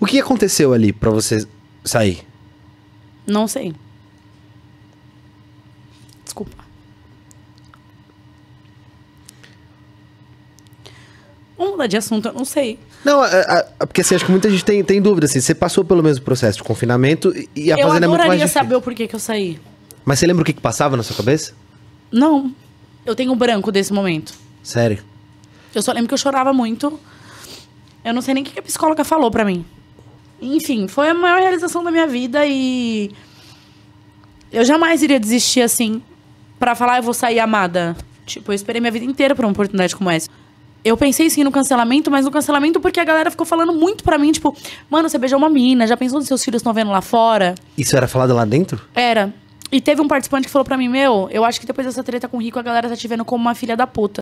O que aconteceu ali para você sair? Não sei. Desculpa. Vamos mudar de assunto, eu não sei. Não, a, é, a, é, é porque assim, acho que muita gente tem, tem dúvida, assim, você passou pelo mesmo processo de confinamento e a eu fazenda é muito mais Eu adoraria saber o porquê que eu saí. Mas você lembra o que, que passava na sua cabeça? Não. Eu tenho um branco desse momento. Sério? Eu só lembro que eu chorava muito. Eu não sei nem o que a psicóloga falou pra mim. Enfim, foi a maior realização da minha vida e eu jamais iria desistir assim para falar ah, eu vou sair amada. Tipo, eu esperei minha vida inteira por uma oportunidade como essa. Eu pensei sim no cancelamento, mas no cancelamento porque a galera ficou falando muito pra mim, tipo, mano, você beijou uma mina já pensou nos seus filhos estão vendo lá fora? Isso era falado lá dentro? Era. E teve um participante que falou pra mim, meu, eu acho que depois dessa treta com o Rico, a galera tá te vendo como uma filha da puta.